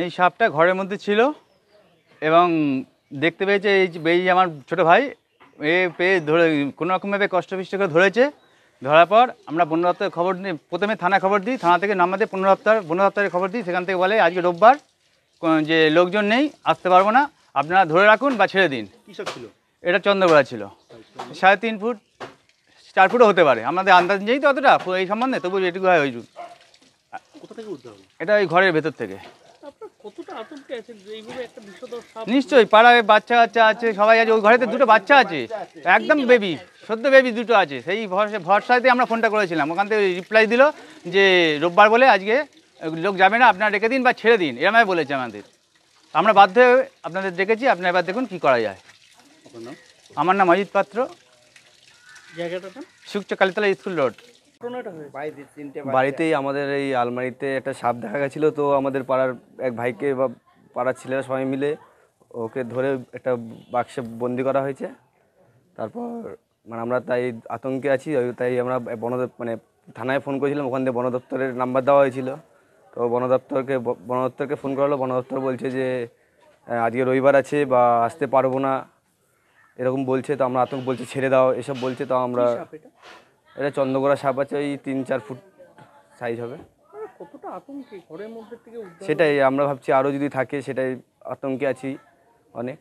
এই সাপটা ঘরের মধ্যে ছিল এবং দেখতে পেয়েছে এই এই আমার ছোট ভাই এ পেয়ে ধরে কোনো রকমভাবে কষ্টপিষ্ট করে ধরেছে ধরার পর আমরা বন দপ্তরের খবর নিই প্রথমে থানা খবর দিই থানা থেকে দিয়ে পনেরো দপ্তর বন দপ্তরের খবর দিই সেখান থেকে বলে আজকে রোববার যে লোকজন নেই আসতে পারবো না আপনারা ধরে রাখুন বা ছেড়ে দিন ছিল এটা চন্দ্রগোড়া ছিল সাড়ে তিন ফুট চার ফুটও হতে পারে আমাদের আন্দাজ নেই তো অতটা এই সম্বন্ধে তবু এটুকু হয় ওই জুন এটা ওই ঘরের ভেতর থেকে নিশ্চয় পাড়ায় বাচ্চা বাচ্চা আছে সবাই আছে ওই ঘরেতে দুটো বাচ্চা আছে একদম বেবি সদ্য বেবি দুটো আছে সেই ভরসাতে আমরা ফোনটা করেছিলাম ওখান থেকে রিপ্লাই দিল যে রোববার বলে আজকে লোক যাবে না আপনারা ডেকে দিন বা ছেড়ে দিন এরমাই বলেছে আমাদের আমরা বাধ্য হয়ে আপনাদের ডেকেছি আপনি এবার দেখুন কি করা যায় আমার নাম অজিত পাত্র জায়গাটা কালীতলা স্কুল রোড বাড়িতেই আমাদের এই আলমারিতে একটা সাপ দেখা গেছিলো তো আমাদের পাড়ার এক ভাইকে বা পাড়ার ছেলেরা সবাই মিলে ওকে ধরে একটা বাক্সে বন্দি করা হয়েছে তারপর মানে আমরা তাই আতঙ্কে আছি তাই আমরা বন মানে থানায় ফোন করেছিলাম ওখান থেকে বন দপ্তরের নাম্বার দেওয়া হয়েছিল তো বন দপ্তরকে বন দপ্তরকে ফোন করালো বন দপ্তর বলছে যে আজকে রবিবার আছে বা আসতে পারবো না এরকম বলছে তো আমরা আতঙ্ক বলছে ছেড়ে দাও এসব বলছে তো আমরা এটা চন্দ্রগোড়া সাপ আছে ওই তিন চার ফুট সাইজ হবে কতটা আতঙ্কে ঘরের মধ্যে থেকে সেটাই আমরা ভাবছি আরও যদি থাকে সেটাই আতঙ্কে আছি অনেক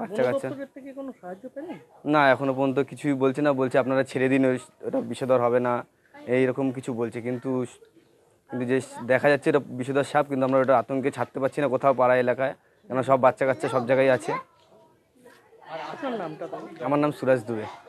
বাচ্চা কাচ্চা না এখনো পর্যন্ত কিছুই বলছে না বলছে আপনারা ছেড়ে দিন ওটা বিষধর হবে না এইরকম কিছু বলছে কিন্তু কিন্তু যে দেখা যাচ্ছে এটা বিষধর সাপ কিন্তু আমরা ওটা আতঙ্কে ছাড়তে পারছি না কোথাও পাড়া এলাকায় কেন সব বাচ্চা কাচ্চা সব জায়গায় আছে আমার নাম সুরাজ দুবে